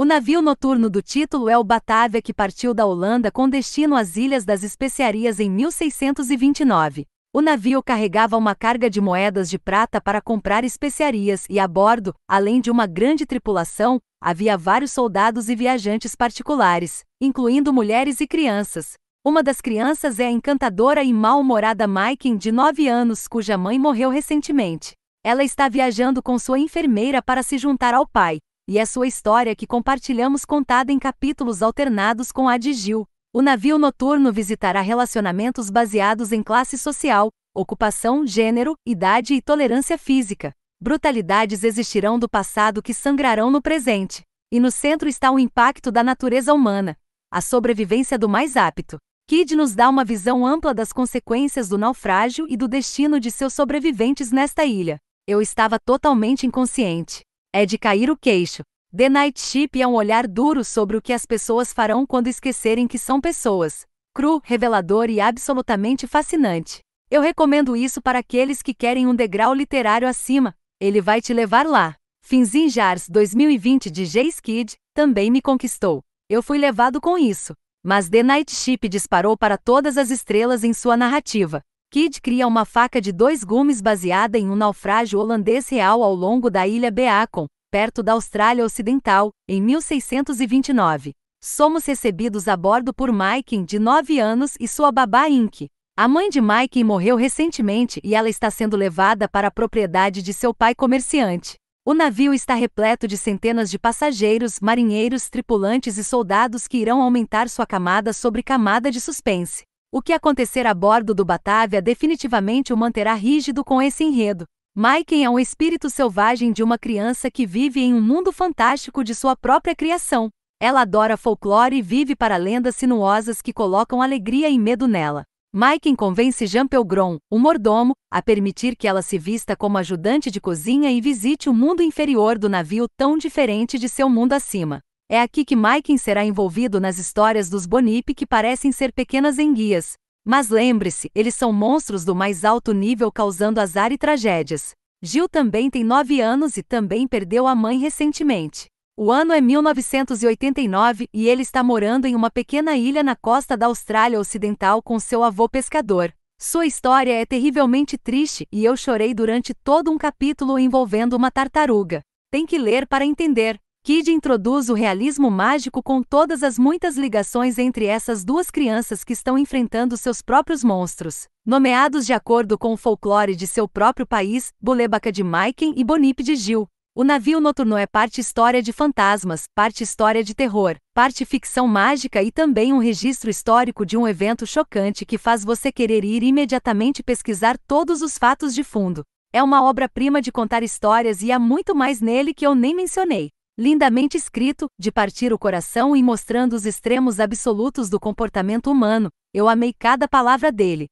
O navio noturno do título é o Batávia que partiu da Holanda com destino às Ilhas das Especiarias em 1629. O navio carregava uma carga de moedas de prata para comprar especiarias e a bordo, além de uma grande tripulação, havia vários soldados e viajantes particulares, incluindo mulheres e crianças. Uma das crianças é a encantadora e mal-humorada Maiken, de 9 anos, cuja mãe morreu recentemente. Ela está viajando com sua enfermeira para se juntar ao pai, e é sua história que compartilhamos contada em capítulos alternados com a de Gil. O navio noturno visitará relacionamentos baseados em classe social, ocupação, gênero, idade e tolerância física. Brutalidades existirão do passado que sangrarão no presente. E no centro está o impacto da natureza humana, a sobrevivência do mais apto. Kid nos dá uma visão ampla das consequências do naufrágio e do destino de seus sobreviventes nesta ilha. Eu estava totalmente inconsciente. É de cair o queixo. The Night Ship é um olhar duro sobre o que as pessoas farão quando esquecerem que são pessoas. Cru, revelador e absolutamente fascinante. Eu recomendo isso para aqueles que querem um degrau literário acima. Ele vai te levar lá. Finzin Jars 2020 de Jay Skid também me conquistou. Eu fui levado com isso. Mas The Night Ship disparou para todas as estrelas em sua narrativa. Kid cria uma faca de dois gumes baseada em um naufrágio holandês real ao longo da ilha Beacon, perto da Austrália Ocidental, em 1629. Somos recebidos a bordo por Mike, de 9 anos, e sua babá Inc. A mãe de Mike morreu recentemente e ela está sendo levada para a propriedade de seu pai comerciante. O navio está repleto de centenas de passageiros, marinheiros, tripulantes e soldados que irão aumentar sua camada sobre camada de suspense. O que acontecer a bordo do Batavia definitivamente o manterá rígido com esse enredo. Maiken é um espírito selvagem de uma criança que vive em um mundo fantástico de sua própria criação. Ela adora folclore e vive para lendas sinuosas que colocam alegria e medo nela. Maiken convence Jean Pelgron, o mordomo, a permitir que ela se vista como ajudante de cozinha e visite o mundo inferior do navio tão diferente de seu mundo acima. É aqui que Maiken será envolvido nas histórias dos Bonip que parecem ser pequenas enguias. Mas lembre-se, eles são monstros do mais alto nível causando azar e tragédias. Gil também tem 9 anos e também perdeu a mãe recentemente. O ano é 1989 e ele está morando em uma pequena ilha na costa da Austrália Ocidental com seu avô pescador. Sua história é terrivelmente triste e eu chorei durante todo um capítulo envolvendo uma tartaruga. Tem que ler para entender. Kid introduz o realismo mágico com todas as muitas ligações entre essas duas crianças que estão enfrentando seus próprios monstros, nomeados de acordo com o folclore de seu próprio país, Bulebaca de Maiken e Bonipe de Gil. O navio noturno é parte história de fantasmas, parte história de terror, parte ficção mágica e também um registro histórico de um evento chocante que faz você querer ir imediatamente pesquisar todos os fatos de fundo. É uma obra-prima de contar histórias e há muito mais nele que eu nem mencionei lindamente escrito, de partir o coração e mostrando os extremos absolutos do comportamento humano. Eu amei cada palavra dele.